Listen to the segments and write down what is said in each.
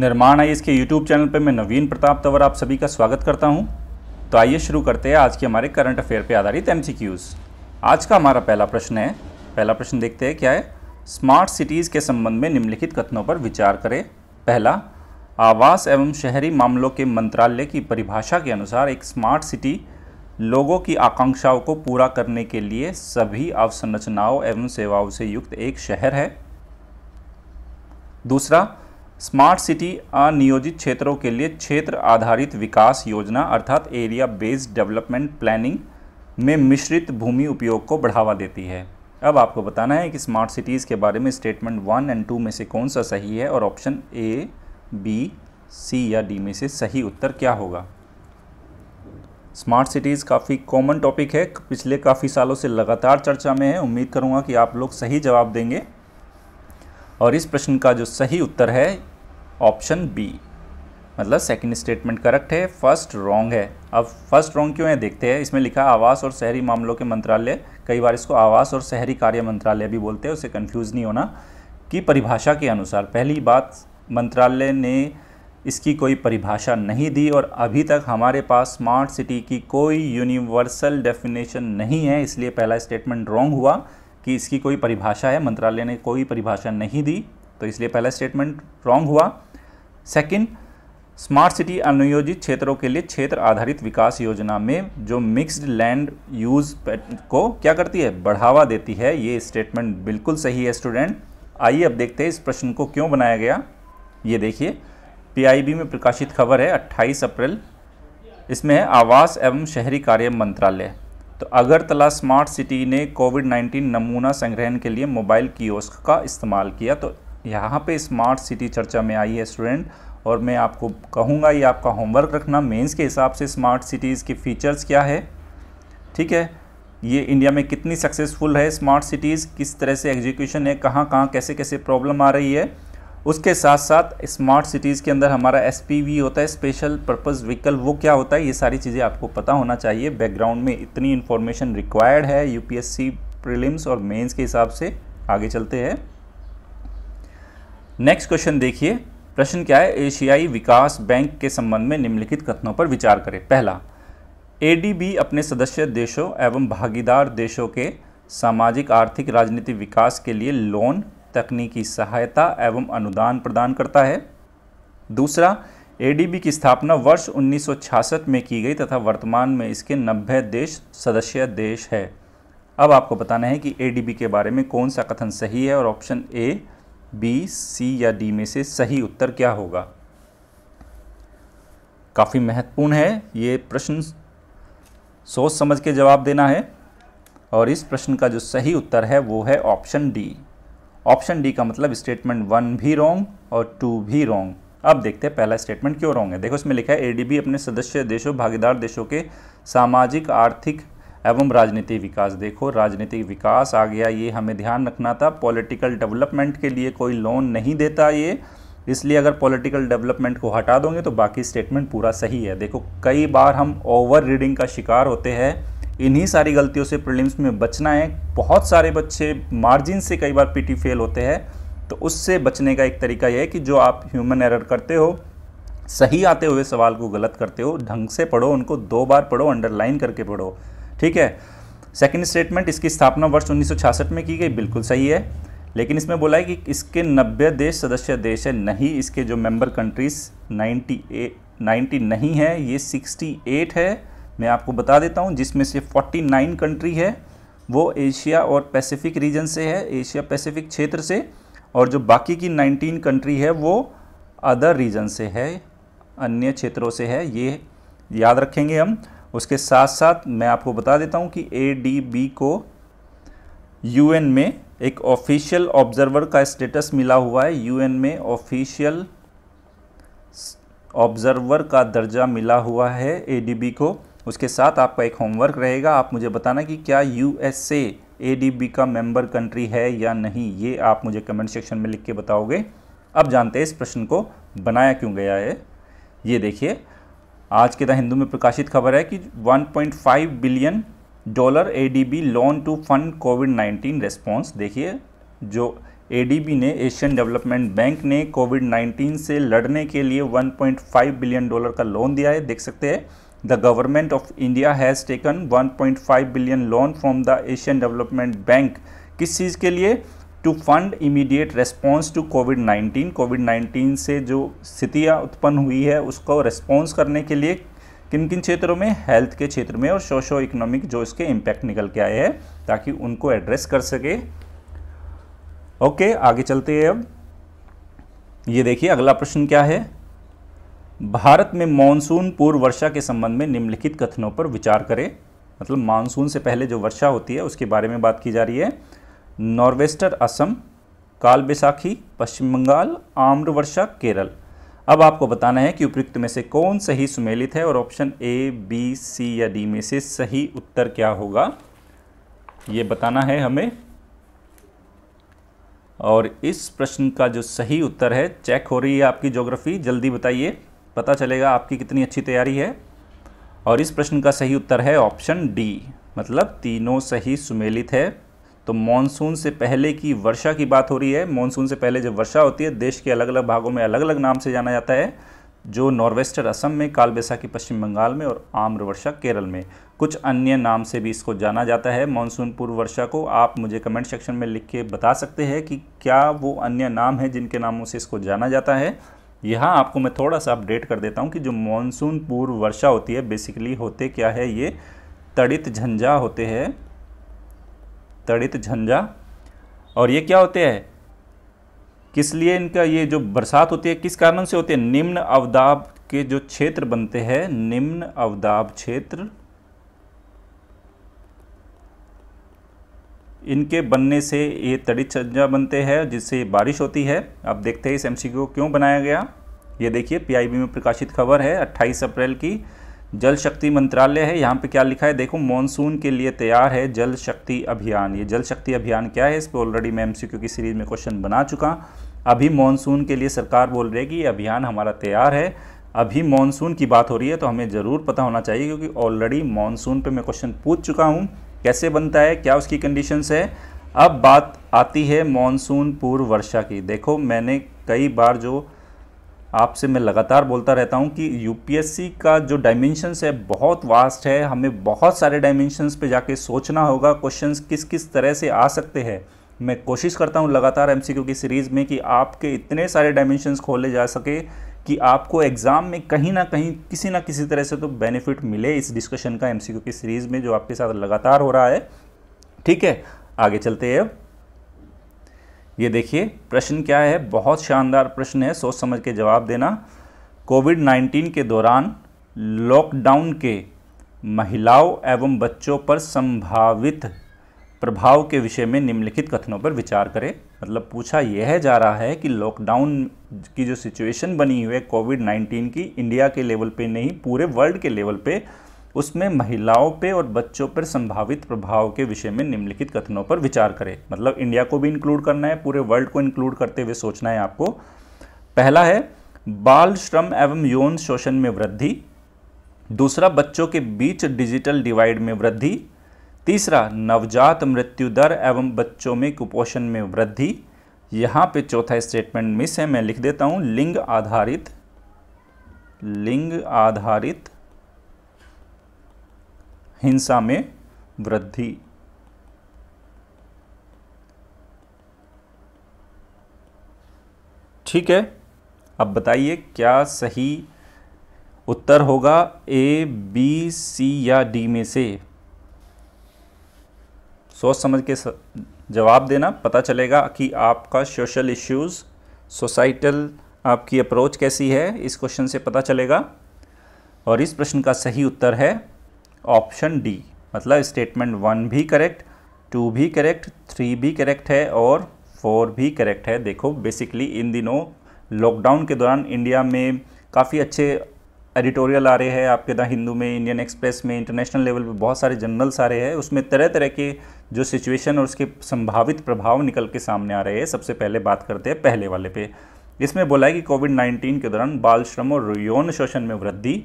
निर्माण आई इसके YouTube channel पर मैं नवीन प्रताप तवर आप सभी का स्वागत करता हूँ तो आइए शुरू करते हैं आज के हमारे करंट अफेयर पर आधारित एम आज का हमारा पहला प्रश्न है पहला प्रश्न देखते हैं क्या है स्मार्ट सिटीज़ के संबंध में निम्नलिखित कथनों पर विचार करें पहला आवास एवं शहरी मामलों के मंत्रालय की परिभाषा के अनुसार एक स्मार्ट सिटी लोगों की आकांक्षाओं को पूरा करने के लिए सभी अवसंरचनाओं एवं सेवाओं से युक्त एक शहर है दूसरा स्मार्ट सिटी अनियोजित क्षेत्रों के लिए क्षेत्र आधारित विकास योजना अर्थात एरिया बेस्ड डेवलपमेंट प्लानिंग में मिश्रित भूमि उपयोग को बढ़ावा देती है अब आपको बताना है कि स्मार्ट सिटीज़ के बारे में स्टेटमेंट वन एंड टू में से कौन सा सही है और ऑप्शन ए बी सी या डी में से सही उत्तर क्या होगा स्मार्ट सिटीज़ काफ़ी कॉमन टॉपिक है पिछले काफ़ी सालों से लगातार चर्चा में है उम्मीद करूँगा कि आप लोग सही जवाब देंगे और इस प्रश्न का जो सही उत्तर है ऑप्शन बी मतलब सेकंड स्टेटमेंट करेक्ट है फर्स्ट रॉन्ग है अब फर्स्ट रॉन्ग क्यों है देखते हैं इसमें लिखा आवास और शहरी मामलों के मंत्रालय कई बार इसको आवास और शहरी कार्य मंत्रालय भी बोलते हैं उसे कन्फ्यूज़ नहीं होना कि परिभाषा के अनुसार पहली बात मंत्रालय ने इसकी कोई परिभाषा नहीं दी और अभी तक हमारे पास स्मार्ट सिटी की कोई यूनिवर्सल डेफिनेशन नहीं है इसलिए पहला स्टेटमेंट रॉन्ग हुआ कि इसकी कोई परिभाषा है मंत्रालय ने कोई परिभाषा नहीं दी तो इसलिए पहला स्टेटमेंट रॉन्ग हुआ सेकंड स्मार्ट सिटी अनुयोजित क्षेत्रों के लिए क्षेत्र आधारित विकास योजना में जो मिक्स्ड लैंड यूज को क्या करती है बढ़ावा देती है ये स्टेटमेंट बिल्कुल सही है स्टूडेंट आइए अब देखते हैं इस प्रश्न को क्यों बनाया गया ये देखिए पी में प्रकाशित खबर है अट्ठाईस अप्रैल इसमें है आवास एवं शहरी कार्य मंत्रालय तो अगरतला स्मार्ट सिटी ने कोविड 19 नमूना संग्रहण के लिए मोबाइल कियोस्क का इस्तेमाल किया तो यहाँ पे स्मार्ट सिटी चर्चा में आई है स्टूडेंट और मैं आपको कहूँगा ये आपका होमवर्क रखना मेंस के हिसाब से स्मार्ट सिटीज़ के फीचर्स क्या है ठीक है ये इंडिया में कितनी सक्सेसफुल है स्मार्ट सिटीज़ किस तरह से एग्जीक्यूशन है कहाँ कहाँ कैसे कैसे प्रॉब्लम आ रही है उसके साथ साथ स्मार्ट सिटीज़ के अंदर हमारा एस होता है स्पेशल पर्पज़ व्हीकल वो क्या होता है ये सारी चीज़ें आपको पता होना चाहिए बैकग्राउंड में इतनी इन्फॉर्मेशन रिक्वायर्ड है यूपीएससी पी और मेन्स के हिसाब से आगे चलते हैं नेक्स्ट क्वेश्चन देखिए प्रश्न क्या है एशियाई विकास बैंक के संबंध में निम्नलिखित कथनों पर विचार करें पहला एडीबी अपने सदस्य देशों एवं भागीदार देशों के सामाजिक आर्थिक राजनीतिक विकास के लिए लोन तकनीकी सहायता एवं अनुदान प्रदान करता है दूसरा एडीबी की स्थापना वर्ष 1966 में की गई तथा वर्तमान में इसके 90 देश सदस्य देश है अब आपको बताना है कि एडीबी के बारे में कौन सा कथन सही है और ऑप्शन ए बी सी या डी में से सही उत्तर क्या होगा काफ़ी महत्वपूर्ण है ये प्रश्न सोच समझ के जवाब देना है और इस प्रश्न का जो सही उत्तर है वो है ऑप्शन डी ऑप्शन डी का मतलब स्टेटमेंट वन भी रॉन्ग और टू भी रॉन्ग अब देखते हैं पहला स्टेटमेंट क्यों रॉन्ग है देखो इसमें लिखा है एडीबी अपने सदस्य देशों भागीदार देशों के सामाजिक आर्थिक एवं राजनीतिक विकास देखो राजनीतिक विकास आ गया ये हमें ध्यान रखना था पॉलिटिकल डेवलपमेंट के लिए कोई लोन नहीं देता ये इसलिए अगर पॉलिटिकल डेवलपमेंट को हटा दोगे तो बाकी स्टेटमेंट पूरा सही है देखो कई बार हम ओवर रीडिंग का शिकार होते हैं इन्हीं सारी गलतियों से प्रीलिम्स में बचना है बहुत सारे बच्चे मार्जिन से कई बार पीटी फेल होते हैं तो उससे बचने का एक तरीका यह है कि जो आप ह्यूमन एरर करते हो सही आते हुए सवाल को गलत करते हो ढंग से पढ़ो उनको दो बार पढ़ो अंडरलाइन करके पढ़ो ठीक है सेकंड स्टेटमेंट इसकी स्थापना वर्ष 1966 में की गई बिल्कुल सही है लेकिन इसमें बोला है कि इसके 90 देश सदस्य देश है नहीं इसके जो मेंबर कंट्रीज 98 90 नहीं है ये 68 है मैं आपको बता देता हूँ जिसमें से 49 कंट्री है वो एशिया और पैसिफिक रीजन से है एशिया पैसिफिक क्षेत्र से और जो बाकी की 19 कंट्री है वो अदर रीजन से है अन्य क्षेत्रों से है ये याद रखेंगे हम उसके साथ साथ मैं आपको बता देता हूँ कि ए को यू में एक ऑफिशियल ऑब्जर्वर का स्टेटस मिला हुआ है यूएन में ऑफिशियल ऑब्जर्वर का दर्जा मिला हुआ है एडीबी को उसके साथ आपका एक होमवर्क रहेगा आप मुझे बताना कि क्या यू एस ए का मेंबर कंट्री है या नहीं ये आप मुझे कमेंट सेक्शन में लिख के बताओगे अब जानते हैं इस प्रश्न को बनाया क्यों गया है ये देखिए आज के द हिंदू में प्रकाशित खबर है कि 1.5 billion dollar ADB loan to fund COVID 19 response देखिए जो एडीबी ने एशियन डेवलपमेंट बैंक ने कोविड 19 से लड़ने के लिए 1.5 बिलियन डॉलर का लोन दिया है देख सकते हैं the government of India has taken 1.5 billion loan from the Asian Development Bank किस चीज़ के लिए to fund immediate response to COVID 19 COVID 19 से जो स्थितियाँ उत्पन्न हुई है उसको रेस्पॉन्स करने के लिए किन किन क्षेत्रों में हेल्थ के क्षेत्र में और सोशो इकोनॉमिक जो इसके इम्पैक्ट निकल के आए हैं ताकि उनको एड्रेस कर सके ओके आगे चलते हैं अब ये देखिए अगला प्रश्न क्या है भारत में मानसून पूर्व वर्षा के संबंध में निम्नलिखित कथनों पर विचार करें मतलब मानसून से पहले जो वर्षा होती है उसके बारे में बात की जा रही है नॉर्वेस्टर असम काल बैसाखी पश्चिम बंगाल आम्र वर्षा केरल अब आपको बताना है कि उपयुक्त में से कौन सही सुमेलित है और ऑप्शन ए बी सी या डी में से सही उत्तर क्या होगा ये बताना है हमें और इस प्रश्न का जो सही उत्तर है चेक हो रही है आपकी ज्योग्राफी जल्दी बताइए पता चलेगा आपकी कितनी अच्छी तैयारी है और इस प्रश्न का सही उत्तर है ऑप्शन डी मतलब तीनों सही सुमेलित है तो मानसून से पहले की वर्षा की बात हो रही है मानसून से पहले जब वर्षा होती है देश के अलग अलग भागों में अलग अलग नाम से जाना जाता है जो नॉर्वेस्टर असम में कालबैसाखी पश्चिम बंगाल में और आम्र वर्षा केरल में कुछ अन्य नाम से भी इसको जाना जाता है मानसून पूर्व वर्षा को आप मुझे कमेंट सेक्शन में लिख के बता सकते हैं कि क्या वो अन्य नाम है जिनके नामों से इसको जाना जाता है यहाँ आपको मैं थोड़ा सा अपडेट कर देता हूँ कि जो मानसून पूर्व वर्षा होती है बेसिकली होते क्या है ये तड़ित झंझा होते हैं तड़ित झंझा और ये क्या होते हैं किस लिए इनका ये जो बरसात होती है किस कारण से होती है निम्न अवदाब के जो क्षेत्र बनते हैं निम्न अवदाब क्षेत्र इनके बनने से ये तड़ित छज्जा बनते हैं जिससे बारिश होती है अब देखते हैं इस एम को क्यों बनाया गया ये देखिए पीआईबी में प्रकाशित खबर है 28 अप्रैल की जल शक्ति मंत्रालय है यहाँ पे क्या लिखा है देखो मानसून के लिए तैयार है जल शक्ति अभियान ये जल शक्ति अभियान क्या है इस पर ऑलरेडी मैं एम की सीरीज में क्वेश्चन बना चुका अभी मानसून के लिए सरकार बोल रही है कि ये अभियान हमारा तैयार है अभी मानसून की बात हो रही है तो हमें ज़रूर पता होना चाहिए क्योंकि ऑलरेडी मानसून पे मैं क्वेश्चन पूछ चुका हूँ कैसे बनता है क्या उसकी कंडीशंस है अब बात आती है मानसून पूर्व वर्षा की देखो मैंने कई बार जो आपसे मैं लगातार बोलता रहता हूँ कि यूपीएससी का जो डायमेंशंस है बहुत वास्ट है हमें बहुत सारे डायमेंशंस पे जाके सोचना होगा क्वेश्चंस किस किस तरह से आ सकते हैं मैं कोशिश करता हूँ लगातार एमसीक्यू की सीरीज़ में कि आपके इतने सारे डायमेंशंस खोले जा सके कि आपको एग्ज़ाम में कहीं ना कहीं किसी ना किसी तरह से तो बेनिफिट मिले इस डिस्कशन का एमसीक्यू की सीरीज़ में जो आपके साथ लगातार हो रहा है ठीक है आगे चलते हैं अब ये देखिए प्रश्न क्या है बहुत शानदार प्रश्न है सोच समझ के जवाब देना कोविड 19 के दौरान लॉकडाउन के महिलाओं एवं बच्चों पर संभावित प्रभाव के विषय में निम्नलिखित कथनों पर विचार करें मतलब पूछा यह जा रहा है कि लॉकडाउन की जो सिचुएशन बनी हुई है कोविड 19 की इंडिया के लेवल पे नहीं पूरे वर्ल्ड के लेवल पे उसमें महिलाओं पे और बच्चों पर संभावित प्रभाव के विषय में निम्नलिखित कथनों पर विचार करें मतलब इंडिया को भी इंक्लूड करना है पूरे वर्ल्ड को इंक्लूड करते हुए सोचना है आपको पहला है बाल श्रम एवं यौन शोषण में वृद्धि दूसरा बच्चों के बीच डिजिटल डिवाइड में वृद्धि तीसरा नवजात मृत्यु दर एवं बच्चों में कुपोषण में वृद्धि यहाँ पे चौथा स्टेटमेंट मिस है मैं लिख देता हूँ लिंग आधारित लिंग आधारित हिंसा में वृद्धि ठीक है अब बताइए क्या सही उत्तर होगा ए बी सी या डी में से सोच समझ के जवाब देना पता चलेगा कि आपका सोशल इश्यूज़ सोसाइटल आपकी अप्रोच कैसी है इस क्वेश्चन से पता चलेगा और इस प्रश्न का सही उत्तर है ऑप्शन डी मतलब स्टेटमेंट वन भी करेक्ट टू भी करेक्ट थ्री भी करेक्ट है और फोर भी करेक्ट है देखो बेसिकली इन दिनों लॉकडाउन के दौरान इंडिया में काफ़ी अच्छे एडिटोरियल आ रहे हैं आपके द हिंदू में इंडियन एक्सप्रेस में इंटरनेशनल लेवल पे बहुत सारे जर्नल्स आ रहे हैं उसमें तरह तरह के जो सिचुएशन और उसके संभावित प्रभाव निकल के सामने आ रहे हैं सबसे पहले बात करते हैं पहले वाले पे इसमें बोला है कि कोविड 19 के दौरान बाल श्रम और यौन शोषण में वृद्धि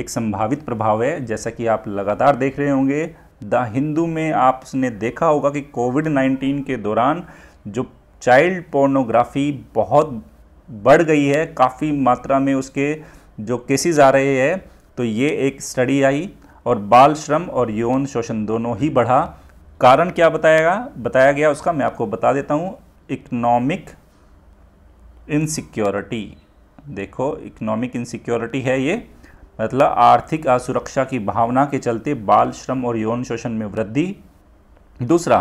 एक संभावित प्रभाव है जैसा कि आप लगातार देख रहे होंगे द हिंदू में आपने देखा होगा कि कोविड 19 के दौरान जो चाइल्ड पोर्नोग्राफी बहुत बढ़ गई है काफ़ी मात्रा में उसके जो केसेस आ रहे हैं तो ये एक स्टडी आई और बाल श्रम और यौन शोषण दोनों ही बढ़ा कारण क्या बताएगा बताया गया उसका मैं आपको बता देता हूँ इकनॉमिक इनसिक्योरिटी देखो इकनॉमिक इनसिक्योरिटी है ये मतलब आर्थिक असुरक्षा की भावना के चलते बाल श्रम और यौन शोषण में वृद्धि दूसरा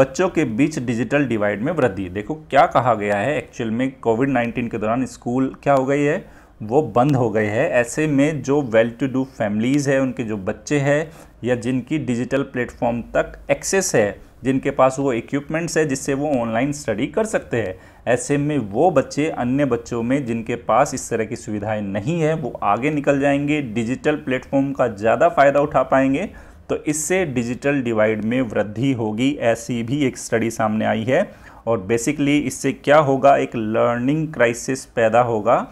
बच्चों के बीच डिजिटल डिवाइड में वृद्धि देखो क्या कहा गया है एक्चुअल में कोविड 19 के दौरान स्कूल क्या हो गई है वो बंद हो गए हैं ऐसे में जो वेल टू डू फैमिलीज़ है उनके जो बच्चे हैं या जिनकी डिजिटल प्लेटफॉर्म तक एक्सेस है जिनके पास वो इक्विपमेंट्स है जिससे वो ऑनलाइन स्टडी कर सकते हैं ऐसे में वो बच्चे अन्य बच्चों में जिनके पास इस तरह की सुविधाएं नहीं है वो आगे निकल जाएंगे डिजिटल प्लेटफॉर्म का ज़्यादा फ़ायदा उठा पाएंगे तो इससे डिजिटल डिवाइड में वृद्धि होगी ऐसी भी एक स्टडी सामने आई है और बेसिकली इससे क्या होगा एक लर्निंग क्राइसिस पैदा होगा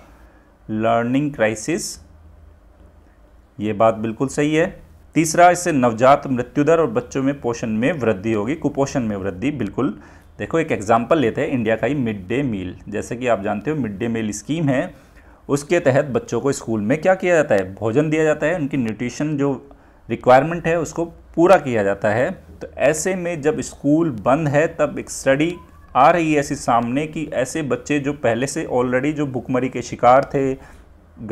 लर्निंग क्राइसिस ये बात बिल्कुल सही है तीसरा इससे नवजात मृत्यु दर और बच्चों में पोषण में वृद्धि होगी कुपोषण में वृद्धि बिल्कुल देखो एक एग्जाम्पल लेते हैं इंडिया का ही मिड डे मील जैसे कि आप जानते हो मिड डे मील स्कीम है उसके तहत बच्चों को स्कूल में क्या किया जाता है भोजन दिया जाता है उनकी न्यूट्रिशन जो रिक्वायरमेंट है उसको पूरा किया जाता है तो ऐसे में जब स्कूल बंद है तब एक स्टडी आ रही है ऐसी सामने कि ऐसे बच्चे जो पहले से ऑलरेडी जो भुखमरी के शिकार थे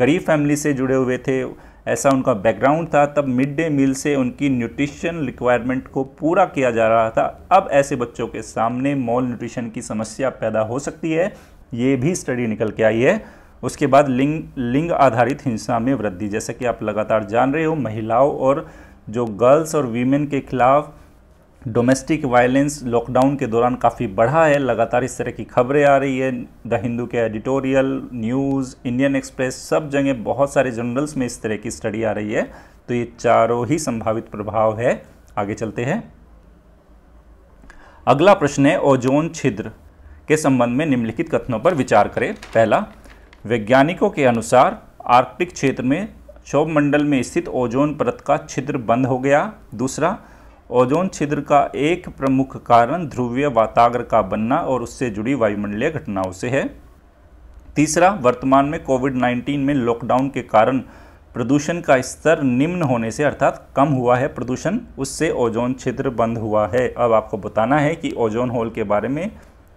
गरीब फैमिली से जुड़े हुए थे ऐसा उनका बैकग्राउंड था तब मिड डे मील से उनकी न्यूट्रिशन रिक्वायरमेंट को पूरा किया जा रहा था अब ऐसे बच्चों के सामने मॉल न्यूट्रिशन की समस्या पैदा हो सकती है ये भी स्टडी निकल के आई है उसके बाद लिंग लिंग आधारित हिंसा में वृद्धि जैसा कि आप लगातार जान रहे हो महिलाओं और जो गर्ल्स और वीमेन के खिलाफ डोमेस्टिक वायलेंस लॉकडाउन के दौरान काफ़ी बढ़ा है लगातार इस तरह की खबरें आ रही है द हिंदू के एडिटोरियल न्यूज़ इंडियन एक्सप्रेस सब जगह बहुत सारे जर्नल्स में इस तरह की स्टडी आ रही है तो ये चारों ही संभावित प्रभाव है आगे चलते हैं अगला प्रश्न है ओजोन छिद्र के संबंध में निम्नलिखित कथनों पर विचार करें पहला वैज्ञानिकों के अनुसार आर्कटिक क्षेत्र में शोभ मंडल में स्थित ओजोन परत का छिद्र बंद हो गया दूसरा ओजोन छिद्र का एक प्रमुख कारण ध्रुवीय वाताग्र का बनना और उससे जुड़ी वायुमंडलीय घटनाओं से है तीसरा वर्तमान में कोविड 19 में लॉकडाउन के कारण प्रदूषण का स्तर निम्न होने से अर्थात कम हुआ है प्रदूषण उससे ओजोन छिद्र बंद हुआ है अब आपको बताना है कि ओजोन होल के बारे में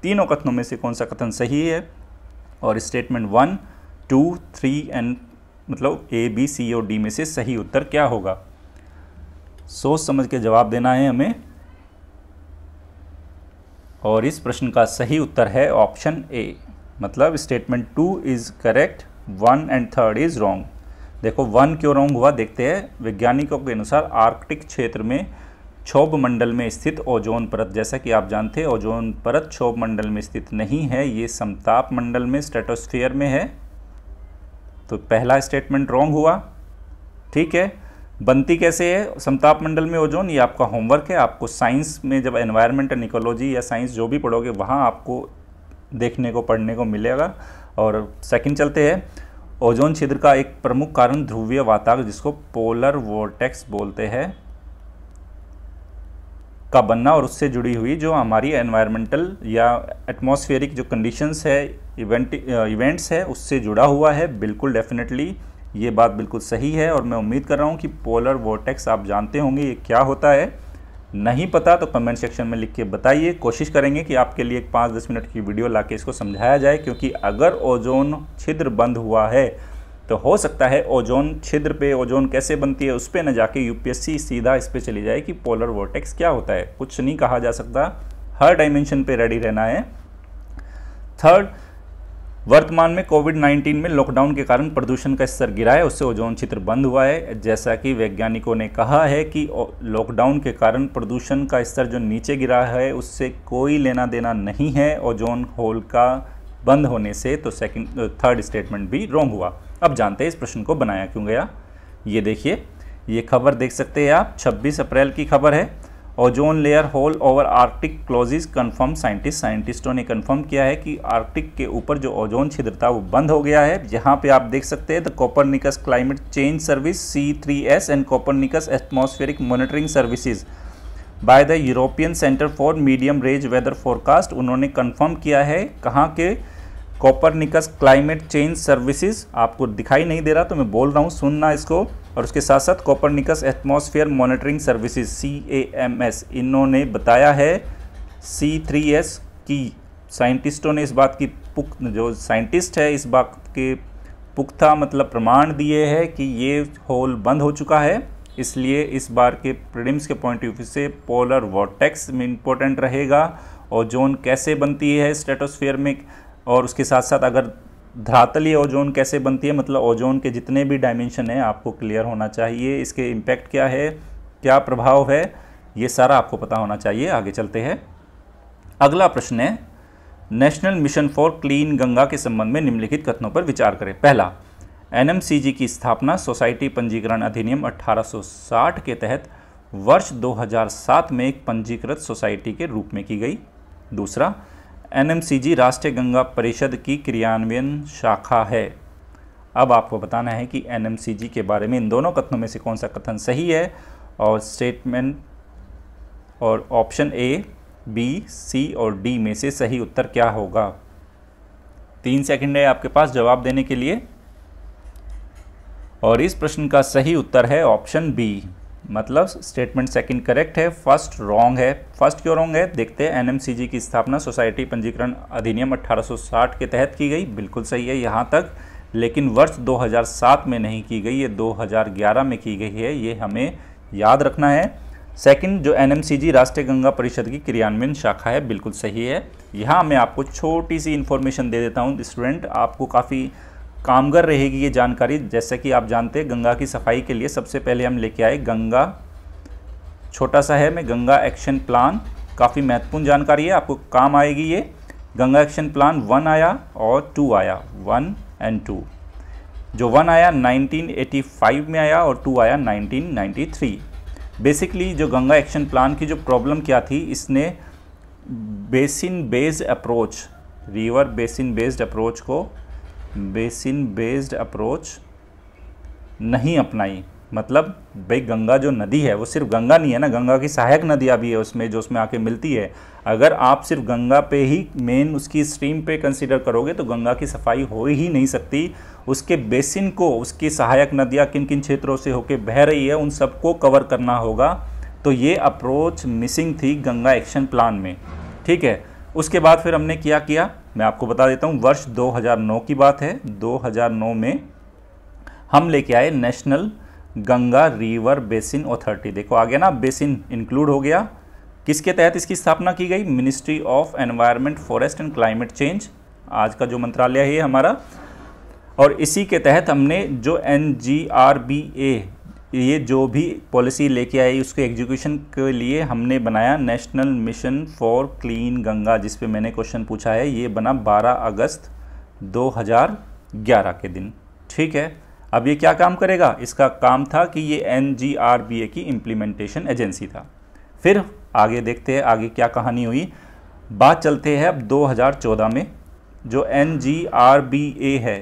तीनों कथनों में से कौन सा कथन सही है और statement one two three and मतलब ए बी सी और डी में से सही उत्तर क्या होगा सोच समझ के जवाब देना है हमें और इस प्रश्न का सही उत्तर है ऑप्शन ए मतलब statement two is correct one and third is wrong देखो वन क्यों रॉन्ग हुआ देखते हैं वैज्ञानिकों के अनुसार आर्कटिक क्षेत्र में क्षोभ मंडल में स्थित ओजोन परत जैसा कि आप जानते हैं ओजोन परत क्षोभ मंडल में स्थित नहीं है ये समताप मंडल में स्ट्रेटोस्फीयर में है तो पहला स्टेटमेंट रॉन्ग हुआ ठीक है बनती कैसे है समताप मंडल में ओजोन ये आपका होमवर्क है आपको साइंस में जब एनवायरमेंट एंड इकोलॉजी या साइंस जो भी पढ़ोगे वहाँ आपको देखने को पढ़ने को मिलेगा और सेकंड चलते हैं ओजोन छिद्र का एक प्रमुख कारण ध्रुवीय वातावरण जिसको पोलर वोटेक्स बोलते हैं का बनना और उससे जुड़ी हुई जो हमारी एनवायरमेंटल या एटमॉस्फेरिक जो कंडीशंस है इवेंट इवेंट्स है उससे जुड़ा हुआ है बिल्कुल डेफिनेटली ये बात बिल्कुल सही है और मैं उम्मीद कर रहा हूँ कि पोलर वोटेक्स आप जानते होंगे ये क्या होता है नहीं पता तो कमेंट सेक्शन में लिख के बताइए कोशिश करेंगे कि आपके लिए एक पाँच दस मिनट की वीडियो ला इसको समझाया जाए क्योंकि अगर ओजोन छिद्र बंद हुआ है तो हो सकता है ओजोन छिद्र पे ओजोन कैसे बनती है उस पर न जाके यूपीएससी सीधा इस पर चली जाए कि पोलर वोटेक्स क्या होता है कुछ नहीं कहा जा सकता हर डायमेंशन पे रेडी रहना है थर्ड वर्तमान में कोविड 19 में लॉकडाउन के कारण प्रदूषण का स्तर गिरा है उससे ओजोन क्षेत्र बंद हुआ है जैसा कि वैज्ञानिकों ने कहा है कि लॉकडाउन के कारण प्रदूषण का स्तर जो नीचे गिरा है उससे कोई लेना देना नहीं है ओजोन होल का बंद होने से तो सेकंड थर्ड स्टेटमेंट भी रॉन्ग हुआ अब जानते हैं इस प्रश्न को बनाया क्यों गया ये देखिए ये खबर देख सकते हैं आप 26 अप्रैल की खबर है ozone layer hole over Arctic closes confirm scientist साइंटिस्टों ने कन्फर्म किया है कि आर्कटिक के ऊपर जो ओजोन छिद्र था वो बंद हो गया है जहाँ पे आप देख सकते हैं the Copernicus climate change service C three S and Copernicus atmospheric monitoring services by the European centre for medium range weather forecast उन्होंने कन्फर्म किया है कहाँ के कॉपरनिकस क्लाइमेट चेंज सर्विसेज आपको दिखाई नहीं दे रहा तो मैं बोल रहा हूँ सुनना इसको और उसके साथ साथ Copernicus atmosphere monitoring services C A M S इन्होंने बताया है सी थ्री एस की साइंटिस्टों ने इस बात की पुख जो साइंटिस्ट है इस बात के पुख्ता मतलब प्रमाण दिए है कि ये होल बंद हो चुका है इसलिए इस बार के प्रिलिम्स के पॉइंट ऑफ व्यू से पोलर वॉटेक्स में इम्पोर्टेंट रहेगा और जोन कैसे बनती है स्टेटोस्फेयर में और उसके साथ साथ अगर धरातली ओजोन कैसे बनती है मतलब ओजोन के जितने भी डायमेंशन हैं आपको क्लियर होना चाहिए इसके इम्पैक्ट क्या है क्या प्रभाव है ये सारा आपको पता होना चाहिए आगे चलते हैं अगला प्रश्न है national mission for clean Ganga के संबंध में निम्नलिखित कथनों पर विचार करें पहला एन की स्थापना सोसाइटी पंजीकरण अधिनियम 1860 के तहत वर्ष 2007 में एक पंजीकृत सोसाइटी के रूप में की गई दूसरा एनएमसीजी राष्ट्रीय गंगा परिषद की क्रियान्वयन शाखा है अब आपको बताना है कि एनएमसीजी के बारे में इन दोनों कथनों में से कौन सा कथन सही है और स्टेटमेंट और ऑप्शन ए बी सी और डी में से सही उत्तर क्या होगा तीन सेकंड है आपके पास जवाब देने के लिए और इस प्रश्न का सही उत्तर है ऑप्शन बी मतलब स्टेटमेंट सेकंड करेक्ट है फर्स्ट रॉन्ग है फर्स्ट क्यों रॉन्ग है देखते हैं एन की स्थापना सोसाइटी पंजीकरण अधिनियम 1860 के तहत की गई बिल्कुल सही है यहाँ तक लेकिन वर्ष 2007 में नहीं की गई ये 2011 में की गई है ये हमें याद रखना है सेकंड जो एन राष्ट्रीय गंगा परिषद की क्रियान्वयन शाखा है बिल्कुल सही है यहाँ मैं आपको छोटी सी इन्फॉर्मेशन दे देता हूँ स्टूडेंट आपको काफ़ी कामगर रहेगी ये जानकारी जैसा कि आप जानते हैं गंगा की सफाई के लिए सबसे पहले हम लेके आए गंगा छोटा सा है मैं गंगा एक्शन प्लान काफ़ी महत्वपूर्ण जानकारी है आपको काम आएगी ये गंगा एक्शन प्लान वन आया और टू आया वन एंड टू जो वन आया 1985 में आया और टू आया 1993 बेसिकली जो गंगा एक्शन प्लान की जो प्रॉब्लम क्या थी इसने basin based approach river basin based approach को बेसिन बेस्ड अप्रोच नहीं अपनाई मतलब भाई गंगा जो नदी है वो सिर्फ गंगा नहीं है ना गंगा की सहायक नदियाँ भी है उसमें जो उसमें आके मिलती है अगर आप सिर्फ गंगा पे ही मेन उसकी स्ट्रीम पे कंसिडर करोगे तो गंगा की सफाई हो ही नहीं सकती उसके बेसिन को उसकी सहायक नदियाँ किन किन क्षेत्रों से होके बह रही है उन सबको कवर करना होगा तो ये अप्रोच मिसिंग थी गंगा एक्शन प्लान में ठीक है उसके बाद फिर हमने क्या किया मैं आपको बता देता हूँ वर्ष 2009 की बात है 2009 में हम लेके आए national Ganga river basin authority देखो आ गया ना बेसिन इंक्लूड हो गया किसके तहत इसकी स्थापना की गई ministry of environment forest and climate change आज का जो मंत्रालय है हमारा और इसी के तहत हमने जो N G R B A ये जो भी पॉलिसी लेके आई उसके एग्जीक्यूशन के लिए हमने बनाया national mission for clean Ganga जिस पे मैंने क्वेश्चन पूछा है ये बना 12 अगस्त 2011 के दिन ठीक है अब ये क्या काम करेगा इसका काम था कि ये एन की इम्प्लीमेंटेशन एजेंसी था फिर आगे देखते हैं आगे क्या कहानी हुई बात चलते हैं अब 2014 में जो एन है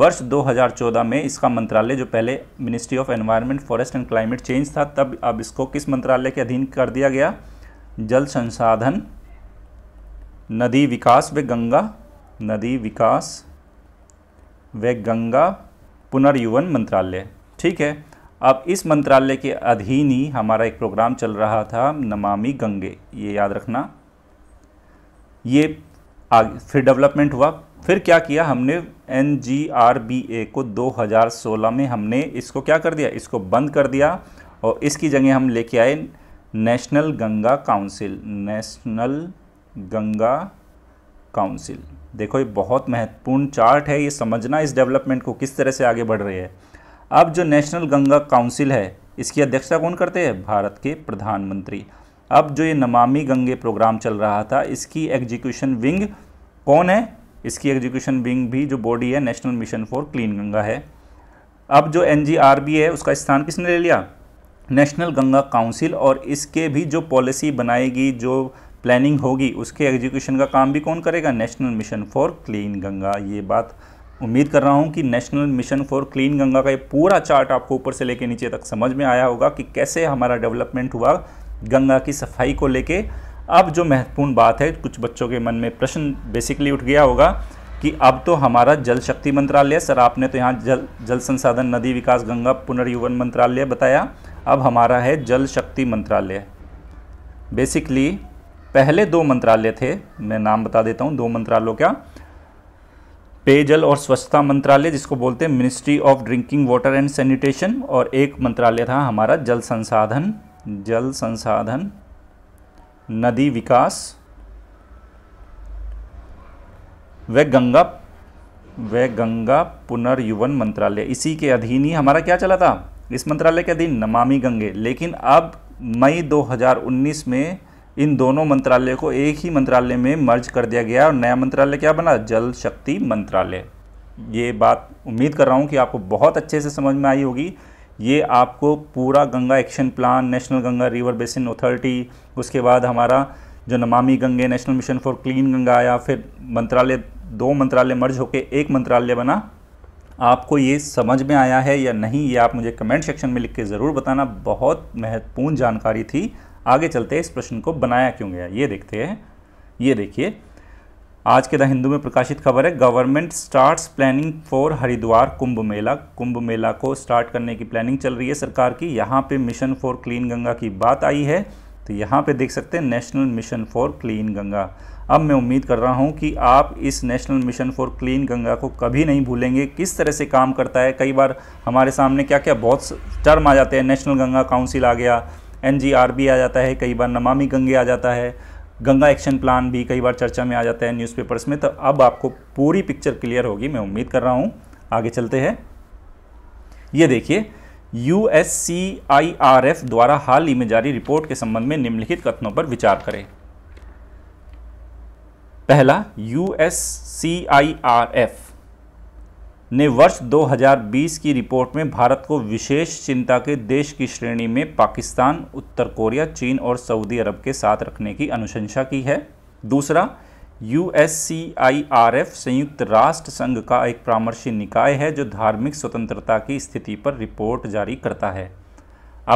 वर्ष 2014 में इसका मंत्रालय जो पहले ministry of environment forest and climate change था तब अब इसको किस मंत्रालय के अधीन कर दिया गया जल संसाधन नदी विकास व गंगा नदी विकास व गंगा पुनर्युवन मंत्रालय ठीक है अब इस मंत्रालय के अधीन ही हमारा एक प्रोग्राम चल रहा था नमामि गंगे ये याद रखना ये आगे फिर डेवलपमेंट हुआ फिर क्या किया हमने N G R B A को 2016 में हमने इसको क्या कर दिया इसको बंद कर दिया और इसकी जगह हम लेके आए national Ganga council national Ganga council देखो ये बहुत महत्वपूर्ण चार्ट है ये समझना इस डेवलपमेंट को किस तरह से आगे बढ़ रही है अब जो नेशनल गंगा काउंसिल है इसकी अध्यक्षता कौन करते हैं भारत के प्रधानमंत्री अब जो ये नमामि गंगे प्रोग्राम चल रहा था इसकी एग्जीक्यूशन विंग कौन है इसकी एग्जीक्यूशन विंग भी जो बॉडी है national mission for clean Ganga है अब जो एन है उसका स्थान किसने ले लिया नेशनल गंगा काउंसिल और इसके भी जो पॉलिसी बनाएगी जो प्लानिंग होगी उसके एग्जीक्यूशन का काम भी कौन करेगा national mission for clean Ganga ये बात उम्मीद कर रहा हूँ कि national mission for clean Ganga का ये पूरा चार्ट आपको ऊपर से लेके नीचे तक समझ में आया होगा कि कैसे हमारा डेवलपमेंट हुआ गंगा की सफाई को लेके अब जो महत्वपूर्ण बात है कुछ बच्चों के मन में प्रश्न बेसिकली उठ गया होगा कि अब तो हमारा जल शक्ति मंत्रालय सर आपने तो यहाँ जल जल संसाधन नदी विकास गंगा पुनर्युवन मंत्रालय बताया अब हमारा है जल शक्ति मंत्रालय बेसिकली पहले दो मंत्रालय थे मैं नाम बता देता हूँ दो मंत्रालयों का पेयजल और स्वच्छता मंत्रालय जिसको बोलते हैं ministry of drinking water and sanitation और एक मंत्रालय था हमारा जल संसाधन जल संसाधन नदी विकास व गंगा व गंगा पुनर्युवन मंत्रालय इसी के अधीन ही हमारा क्या चला था इस मंत्रालय के अधीन नमामि गंगे लेकिन अब मई 2019 में इन दोनों मंत्रालय को एक ही मंत्रालय में मर्ज कर दिया गया और नया मंत्रालय क्या बना जल शक्ति मंत्रालय ये बात उम्मीद कर रहा हूँ कि आपको बहुत अच्छे से समझ में आई होगी ये आपको पूरा Ganga action plan national Ganga river basin authority उसके बाद हमारा जो Namami Gange national mission for clean Ganga आया फिर मंत्रालय दो मंत्रालय मर्ज होकर एक मंत्रालय बना आपको ये समझ में आया है या नहीं ये आप मुझे कमेंट सेक्शन में लिख के ज़रूर बताना बहुत महत्वपूर्ण जानकारी थी आगे चलते इस प्रश्न को बनाया क्यों गया ये देखते हैं ये देखिए आज के द हिंदू में प्रकाशित खबर है government starts planning for Haridwar Kumbh Mela Kumbh Mela को स्टार्ट करने की प्लानिंग चल रही है सरकार की यहाँ पे मिशन फॉर क्लीन गंगा की बात आई है तो यहाँ पे देख सकते हैं national mission for clean Ganga अब मैं उम्मीद कर रहा हूँ कि आप इस national mission for clean Ganga को कभी नहीं भूलेंगे किस तरह से काम करता है कई बार हमारे सामने क्या क्या बहुत टर्म आ जाते हैं नेशनल गंगा काउंसिल आ गया एन आ जाता है कई बार नमामि गंगे आ जाता है गंगा एक्शन प्लान भी कई बार चर्चा में आ जाता है न्यूज़पेपर्स में तो अब आपको पूरी पिक्चर क्लियर होगी मैं उम्मीद कर रहा हूँ आगे चलते हैं ये देखिए यू द्वारा हाल ही में जारी रिपोर्ट के संबंध में निम्नलिखित कथनों पर विचार करें पहला यू ने वर्ष 2020 की रिपोर्ट में भारत को विशेष चिंता के देश की श्रेणी में पाकिस्तान उत्तर कोरिया चीन और सऊदी अरब के साथ रखने की अनुशंसा की है दूसरा यू संयुक्त राष्ट्र संघ का एक परामर्शी निकाय है जो धार्मिक स्वतंत्रता की स्थिति पर रिपोर्ट जारी करता है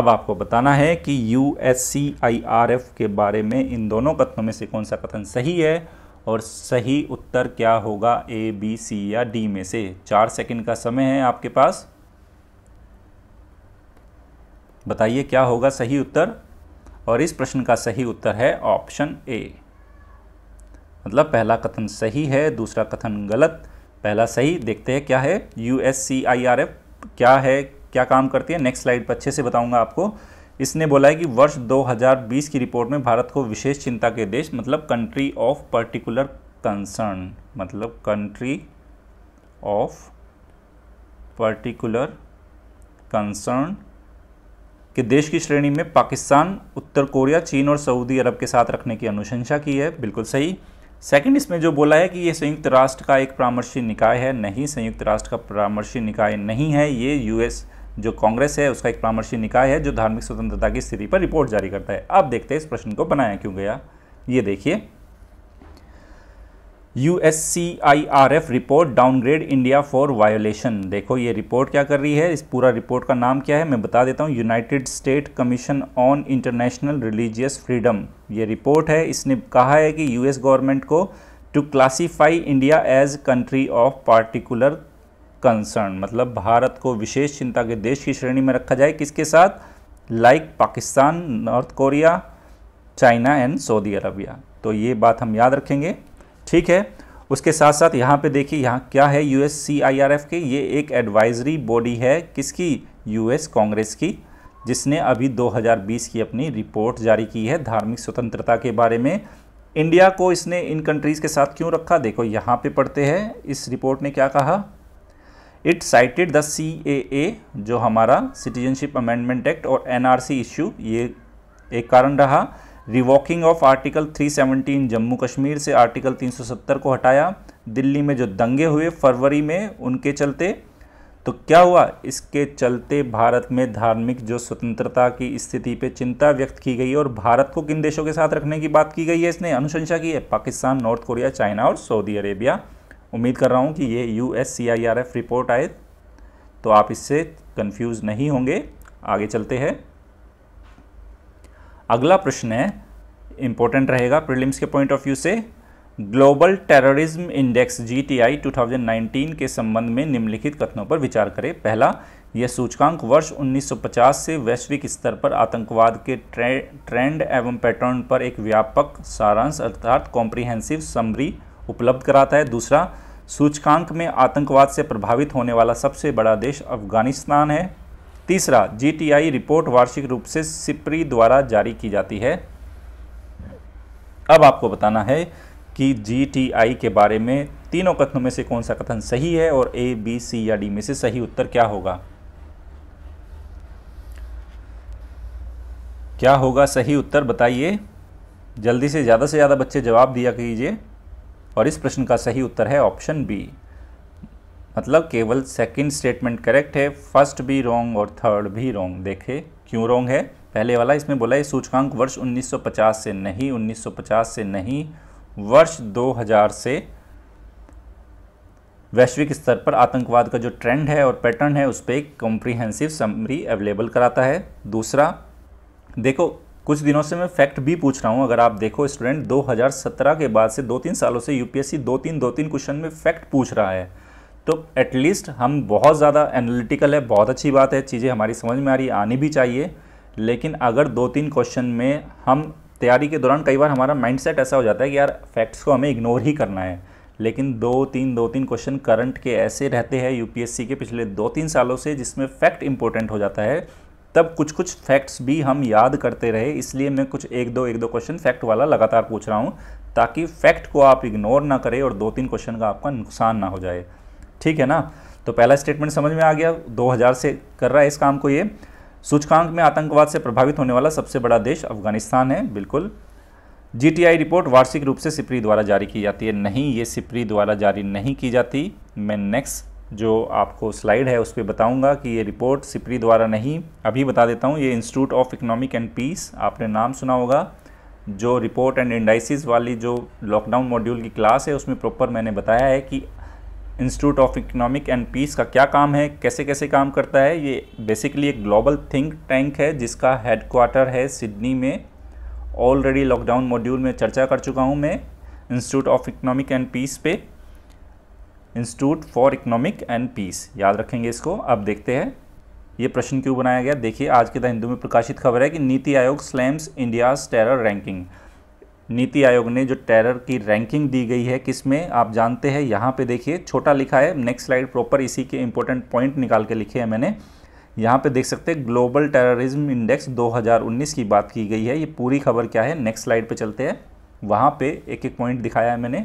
अब आपको बताना है कि यू के बारे में इन दोनों कथनों में से कौन सा कथन सही है और सही उत्तर क्या होगा ए बी सी या डी में से चार सेकंड का समय है आपके पास बताइए क्या होगा सही उत्तर और इस प्रश्न का सही उत्तर है ऑप्शन ए मतलब पहला कथन सही है दूसरा कथन गलत पहला सही देखते हैं क्या है U S C I R F क्या है क्या काम करती है नेक्स्ट स्लाइड पर अच्छे से बताऊंगा आपको इसने बोला है कि वर्ष 2020 की रिपोर्ट में भारत को विशेष चिंता के देश मतलब कंट्री ऑफ पर्टिकुलर कंसर्न मतलब कंट्री ऑफ पर्टिकुलर कंसर्न के देश की श्रेणी में पाकिस्तान उत्तर कोरिया चीन और सऊदी अरब के साथ रखने की अनुशंसा की है बिल्कुल सही सेकंड इसमें जो बोला है कि ये संयुक्त राष्ट्र का एक परामर्शी निकाय है नहीं संयुक्त राष्ट्र का परामर्शी निकाय नहीं है ये यूएस जो कांग्रेस है उसका एक परामर्शी निकाय है जो धार्मिक स्वतंत्रता की स्थिति पर रिपोर्ट जारी करता है अब देखते हैं इस प्रश्न को बनाया क्यों गया ये देखिए U S C I R F report downgrade India for violation देखो ये रिपोर्ट क्या कर रही है इस पूरा रिपोर्ट का नाम क्या है मैं बता देता हूँ United State Commission on International Religious Freedom ये रिपोर्ट है इसने कहा है कि यूएस गवर्नमेंट को to classify India as country of particular concern मतलब भारत को विशेष चिंता के देश की श्रेणी में रखा जाए किसके साथ like Pakistan North Korea China and Saudi Arabia तो ये बात हम याद रखेंगे ठीक है उसके साथ साथ यहाँ पे देखिए यहाँ क्या है यू एस के ये एक एडवाइजरी बॉडी है किसकी यूएस कांग्रेस की जिसने अभी 2020 की अपनी रिपोर्ट जारी की है धार्मिक स्वतंत्रता के बारे में इंडिया को इसने इन कंट्रीज़ के साथ क्यों रखा देखो यहाँ पे पढ़ते हैं इस रिपोर्ट ने क्या कहा it cited the C A A जो हमारा सिटीजनशिप अमेंडमेंट एक्ट और एन आर सी इश्यू ये एक कारण रहा revoking of article 317 Jammu Kashmir से आर्टिकल 370 को हटाया दिल्ली में जो दंगे हुए फरवरी में उनके चलते तो क्या हुआ इसके चलते भारत में धार्मिक जो स्वतंत्रता की स्थिति पे चिंता व्यक्त की गई और भारत को किन देशों के साथ रखने की बात की गई है इसने अनुशंसा की है पाकिस्तान नॉर्थ कोरिया चाइना और सऊदी अरेबिया उम्मीद कर रहा हूँ कि ये U S C I R F report आए तो आप इससे कंफ्यूज नहीं होंगे आगे चलते हैं अगला प्रश्न है इम्पोर्टेंट रहेगा प्रीलिम्स के पॉइंट ऑफ व्यू से ग्लोबल टेररिज्म इंडेक्स जीटीआई 2019 के संबंध में निम्नलिखित कथनों पर विचार करें पहला यह सूचकांक वर्ष 1950 से वैश्विक स्तर पर आतंकवाद के ट्रे, ट्रेंड एवं पैटर्न पर एक व्यापक सारांश अर्थात कॉम्प्रिहेंसिव समरी उपलब्ध कराता है दूसरा सूचकांक में आतंकवाद से प्रभावित होने वाला सबसे बड़ा देश अफगानिस्तान है तीसरा जीटीआई रिपोर्ट वार्षिक रूप से सिप्री द्वारा जारी की जाती है अब आपको बताना है कि जीटीआई के बारे में तीनों कथनों में से कौन सा कथन सही है और ए बी सी या डी में से सही उत्तर क्या होगा क्या होगा सही उत्तर बताइए जल्दी से ज़्यादा से ज़्यादा बच्चे जवाब दिया कीजिए और इस प्रश्न का सही उत्तर है ऑप्शन बी मतलब केवल सेकंड स्टेटमेंट करेक्ट है फर्स्ट भी रॉन्ग और थर्ड भी रॉन्ग देखे क्यों रॉन्ग है पहले वाला इसमें बोला है सूचकांक वर्ष 1950 से नहीं 1950 से नहीं वर्ष 2000 से वैश्विक स्तर पर आतंकवाद का जो ट्रेंड है और पैटर्न है उस पर एक कॉम्प्रीहेंसिव समरी अवेलेबल कराता है दूसरा देखो कुछ दिनों से मैं फैक्ट भी पूछ रहा हूँ अगर आप देखो स्टूडेंट 2017 के बाद से दो तीन सालों से यूपीएससी दो तीन दो तीन क्वेश्चन में फैक्ट पूछ रहा है तो एटलीस्ट हम बहुत ज़्यादा एनालिटिकल है बहुत अच्छी बात है चीज़ें हमारी समझ में आ रही आनी भी चाहिए लेकिन अगर दो तीन क्वेश्चन में हम तैयारी के दौरान कई बार हमारा माइंडसेट ऐसा हो जाता है कि यार फैक्ट्स को हमें इग्नोर ही करना है लेकिन दो तीन दो तीन क्वेश्चन करंट के ऐसे रहते हैं यूपीएससी के पिछले दो तीन सालों से जिसमें फैक्ट इंपॉर्टेंट हो जाता है तब कुछ कुछ फैक्ट्स भी हम याद करते रहे इसलिए मैं कुछ एक दो एक दो क्वेश्चन फैक्ट वाला लगातार पूछ रहा हूँ ताकि फैक्ट को आप इग्नोर ना करें और दो तीन क्वेश्चन का आपका नुकसान ना हो जाए ठीक है ना तो पहला स्टेटमेंट समझ में आ गया 2000 से कर रहा है इस काम को ये सूचकांक में आतंकवाद से प्रभावित होने वाला सबसे बड़ा देश अफगानिस्तान है बिल्कुल जीटीआई रिपोर्ट वार्षिक रूप से सिपरी द्वारा जारी की जाती है नहीं ये सिपरी द्वारा जारी नहीं की जाती मैं नेक्स्ट जो आपको स्लाइड है उस पर बताऊँगा कि ये रिपोर्ट सिपरी द्वारा नहीं अभी बता देता हूँ ये institute of economic and peace आपने नाम सुना होगा जो रिपोर्ट एंड इंडाइसिस वाली जो लॉकडाउन मॉड्यूल की क्लास है उसमें प्रॉपर मैंने बताया है कि institute of economic and peace का क्या काम है कैसे कैसे काम करता है ये बेसिकली एक ग्लोबल थिंक टैंक है जिसका हेडक्वार्टर है सिडनी में ऑलरेडी लॉकडाउन मॉड्यूल में चर्चा कर चुका हूँ मैं institute of economic and peace पे institute for economic and peace याद रखेंगे इसको अब देखते हैं ये प्रश्न क्यों बनाया गया देखिए आज के द हिंदू में प्रकाशित खबर है कि नीति आयोग स्लैम्स इंडियाज टेरर रैंकिंग नीति आयोग ने जो टेरर की रैंकिंग दी गई है किसमें आप जानते हैं यहाँ पे देखिए छोटा लिखा है नेक्स्ट स्लाइड प्रॉपर इसी के इंपॉर्टेंट पॉइंट निकाल के लिखे हैं मैंने यहाँ पे देख सकते हैं ग्लोबल टेररिज्म इंडेक्स 2019 की बात की गई है ये पूरी खबर क्या है नेक्स्ट स्लाइड पे चलते हैं वहाँ पे एक एक पॉइंट दिखाया है मैंने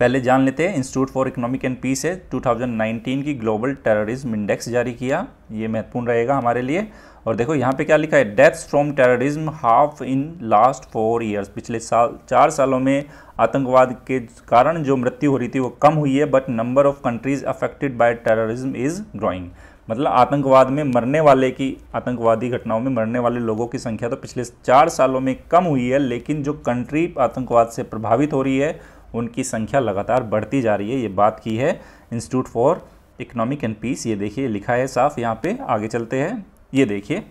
पहले जान लेते हैं institute for economic and peace है 2019 की ग्लोबल टेररिज्म इंडेक्स जारी किया ये महत्वपूर्ण रहेगा हमारे लिए और देखो यहाँ पे क्या लिखा है deaths from terrorism half in last four years पिछले साल चार सालों में आतंकवाद के कारण जो मृत्यु हो रही थी वो कम हुई है but number of countries affected by terrorism is growing मतलब आतंकवाद में मरने वाले की आतंकवादी घटनाओं में मरने वाले लोगों की संख्या तो पिछले चार सालों में कम हुई है लेकिन जो कंट्री आतंकवाद से प्रभावित हो रही है उनकी संख्या लगातार बढ़ती जा रही है ये बात की है institute for economic and peace ये देखिए लिखा है साफ यहाँ पे आगे चलते हैं ये देखिए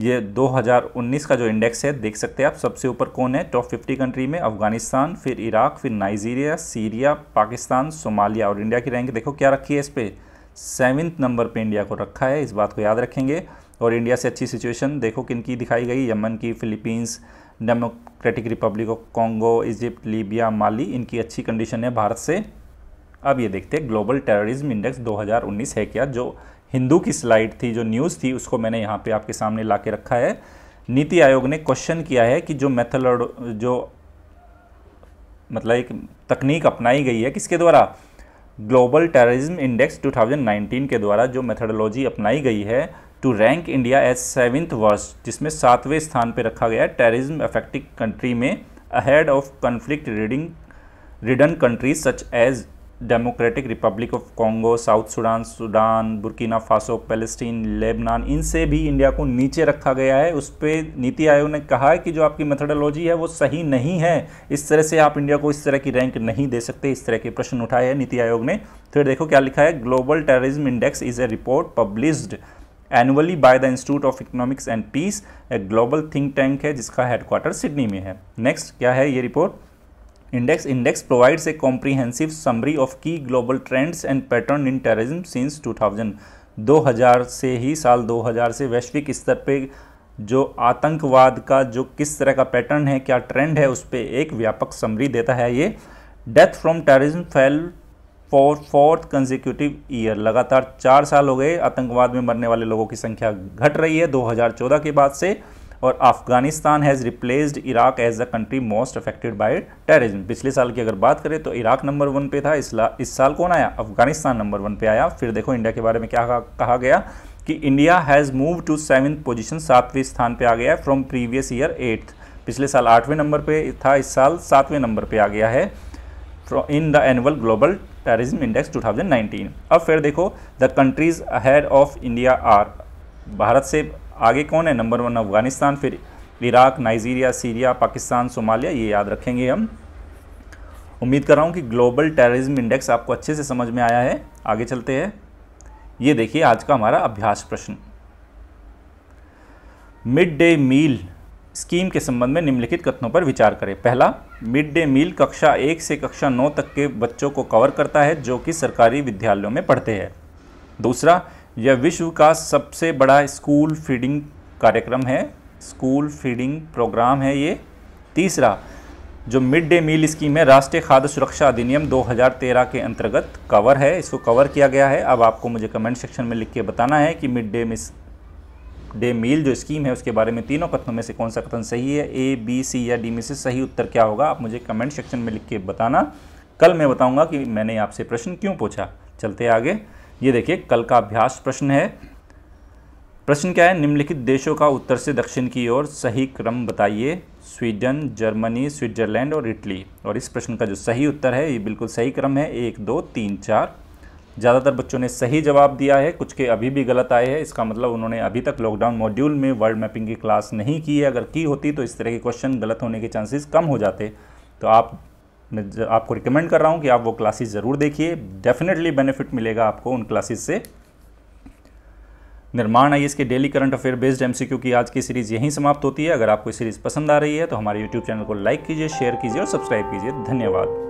ये 2019 का जो इंडेक्स है देख सकते हैं आप सबसे ऊपर कौन है टॉप 50 कंट्री में अफगानिस्तान फिर इराक फिर नाइजीरिया सीरिया पाकिस्तान सोमालिया और इंडिया की रैंक देखो क्या रखी है इस पर सेवन्थ नंबर पे इंडिया को रखा है इस बात को याद रखेंगे और इंडिया से अच्छी सिचुएशन देखो किन की दिखाई गई यमन की Philippines Democratic Republic of Congo Egypt Libya Mali इनकी अच्छी कंडीशन है भारत से अब ये देखते हैं ग्लोबल टेररिज्म इंडेक्स 2019 है क्या जो हिंदू की स्लाइड थी जो न्यूज़ थी उसको मैंने यहाँ पे आपके सामने ला के रखा है नीति आयोग ने क्वेश्चन किया है कि जो मेथड जो मतलब एक तकनीक अपनाई गई है किसके द्वारा ग्लोबल टेररिज्म इंडेक्स 2019 के द्वारा जो मेथडोलॉजी अपनाई गई है to rank India as seventh worst जिसमें सातवें स्थान पर रखा गया टेररिज्म अफेक्टिव कंट्री में ahead of conflict reading ridden countries such as Democratic Republic of Congo South Sudan Sudan Burkina Faso Palestine Lebanon इनसे भी इंडिया को नीचे रखा गया है उस पर नीति आयोग ने कहा है कि जो आपकी मेथडोलॉजी है वो सही नहीं है इस तरह से आप इंडिया को इस तरह की रैंक नहीं दे सकते इस तरह के प्रश्न उठाए हैं नीति आयोग ने फिर देखो क्या लिखा है global terrorism index is a report published annually by the institute of economics and peace एक ग्लोबल थिंक टैंक है जिसका हेडक्वार्टर सिडनी में है नेक्स्ट क्या है ये report index index provides a comprehensive summary of की global trends and pattern in terrorism since 2000 2000 से ही साल 2000 से वैश्विक स्तर पे जो आतंकवाद का जो किस तरह का पैटर्न है क्या ट्रेंड है उस पर एक व्यापक समरी देता है ये death from terrorism fell for fourth consecutive year लगातार चार साल हो गए आतंकवाद में मरने वाले लोगों की संख्या घट रही है 2014 के बाद से और Afghanistan has replaced Iraq as the country most affected by terrorism पिछले साल की अगर बात करें तो इराक नंबर वन पे था इसला इस साल कौन आया अफगानिस्तान नंबर वन पे आया फिर देखो इंडिया के बारे में क्या कहा गया कि India has move to seventh position सातवें स्थान पर आ गया है फ्रॉम प्रीवियस ईयर एट्थ पिछले साल आठवें नंबर पर था इस साल सातवें नंबर पर आ गया है in the annual global terrorism index 2019 अब फिर देखो the countries ahead of India are Bharat से आगे कौन है नंबर वन अफगानिस्तान फिर Iraq Nigeria Syria Pakistan Somalia ये याद रखेंगे हम उम्मीद कर रहा हूँ कि ग्लोबल टेररिज्म इंडेक्स आपको अच्छे से समझ में आया है आगे चलते हैं ये देखिए आज का हमारा अभ्यास प्रश्न मिड डे मील स्कीम के संबंध में निम्नलिखित कथनों पर विचार करें पहला मिड डे मील कक्षा एक से कक्षा नौ तक के बच्चों को कवर करता है जो कि सरकारी विद्यालयों में पढ़ते हैं दूसरा यह विश्व का सबसे बड़ा स्कूल फीडिंग कार्यक्रम है स्कूल फीडिंग प्रोग्राम है ये तीसरा जो मिड डे मील स्कीम है राष्ट्रीय खाद्य सुरक्षा अधिनियम 2013 के अंतर्गत कवर है इसको कवर किया गया है अब आपको मुझे कमेंट सेक्शन में लिख के बताना है कि मिड डे डे मील जो स्कीम है उसके बारे में तीनों कथनों में से कौन सा कथन सही है ए बी सी या डी में से सही उत्तर क्या होगा आप मुझे कमेंट सेक्शन में लिख के बताना कल मैं बताऊंगा कि मैंने आपसे प्रश्न क्यों पूछा चलते आगे ये देखिए कल का अभ्यास प्रश्न है प्रश्न क्या है निम्नलिखित देशों का उत्तर से दक्षिण की ओर सही क्रम बताइए स्वीडन जर्मनी स्विट्जरलैंड और इटली और इस प्रश्न का जो सही उत्तर है ये बिल्कुल सही क्रम है एक दो तीन चार ज़्यादातर बच्चों ने सही जवाब दिया है कुछ के अभी भी गलत आए हैं इसका मतलब उन्होंने अभी तक लॉकडाउन मॉड्यूल में वर्ल्ड मैपिंग की क्लास नहीं की है अगर की होती तो इस तरह के क्वेश्चन गलत होने के चांसेस कम हो जाते तो आप मैं आपको रिकमेंड कर रहा हूँ कि आप वो क्लासेज ज़रूर देखिए डेफिनेटली बेनिफिट मिलेगा आपको उन क्लासेज से निर्माण आई के डेली करंट अफेयर बेस्ड एम की आज की सीरीज़ यहीं समाप्त होती है अगर आपको सीरीज़ पसंद आ रही है तो हमारे यूट्यूब चैनल को लाइक कीजिए शेयर कीजिए और सब्सक्राइब कीजिए धन्यवाद